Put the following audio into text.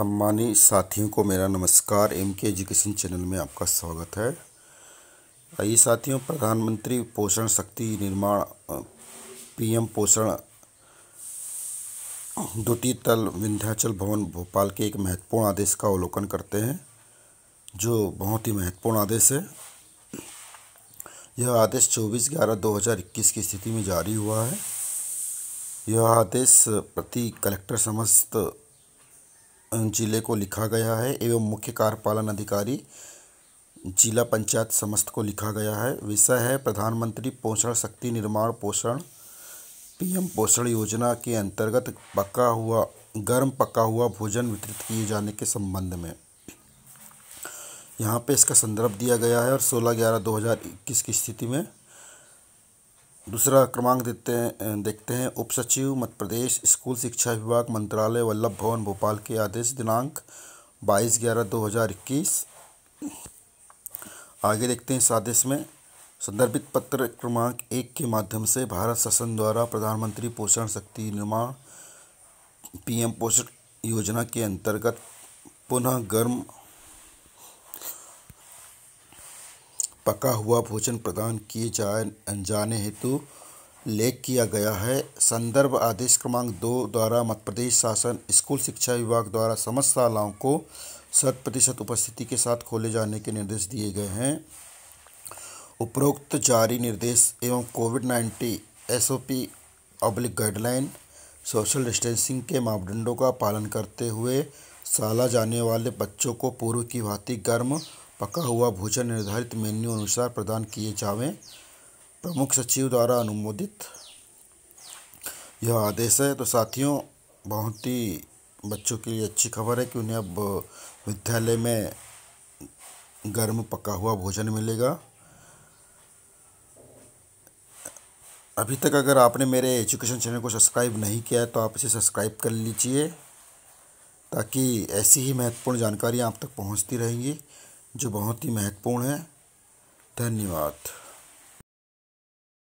सम्मानित साथियों को मेरा नमस्कार एम के एजुकेशन चैनल में आपका स्वागत है आइए साथियों प्रधानमंत्री पोषण शक्ति निर्माण पीएम पोषण द्वितीय तल विंध्याचल भवन भोपाल के एक महत्वपूर्ण आदेश का अवलोकन करते हैं जो बहुत ही महत्वपूर्ण आदेश है यह आदेश 24 ग्यारह 2021 की स्थिति में जारी हुआ है यह आदेश प्रति कलेक्टर समस्त जिले को लिखा गया है एवं मुख्य कार्यपालन अधिकारी जिला पंचायत समस्त को लिखा गया है विषय है प्रधानमंत्री पोषण शक्ति निर्माण पोषण पीएम पोषण योजना के अंतर्गत पका हुआ गर्म पका हुआ भोजन वितरित किए जाने के संबंध में यहाँ पे इसका संदर्भ दिया गया है और सोलह ग्यारह दो हज़ार इक्कीस की स्थिति में दूसरा क्रमांक देते हैं देखते हैं उप सचिव मध्य प्रदेश स्कूल शिक्षा विभाग मंत्रालय वल्लभ भवन भोपाल के आदेश दिनांक बाईस ग्यारह दो हज़ार इक्कीस आगे देखते हैं इस आदेश में संदर्भित पत्र क्रमांक एक के माध्यम से भारत शासन द्वारा प्रधानमंत्री पोषण शक्ति निर्माण पीएम पोषण योजना के अंतर्गत पुनः गर्म पका हुआ भोजन प्रदान किए जाए जाने हेतु लेख किया गया है संदर्भ आदेश क्रमांक दो द्वारा मध्य प्रदेश शासन स्कूल शिक्षा विभाग द्वारा समस्त शालाओं को शत प्रतिशत उपस्थिति के साथ खोले जाने के निर्देश दिए गए हैं उपरोक्त जारी निर्देश एवं Covid nineteen S O P public guideline social distancing के मापदंडों का पालन करते हुए शाला जाने वाले बच्चों को पूर्व की भांति गर्म पका हुआ भोजन निर्धारित मेन्यू अनुसार प्रदान किए जावें प्रमुख सचिव द्वारा अनुमोदित यह आदेश है तो साथियों बहुत ही बच्चों के लिए अच्छी खबर है कि उन्हें अब विद्यालय में गर्म पका हुआ भोजन मिलेगा अभी तक अगर आपने मेरे एजुकेशन चैनल को सब्सक्राइब नहीं किया है तो आप इसे सब्सक्राइब कर लीजिए ताकि ऐसी ही महत्वपूर्ण जानकारी आप तक पहुंचती रहेंगी जो बहुत ही महत्वपूर्ण है धन्यवाद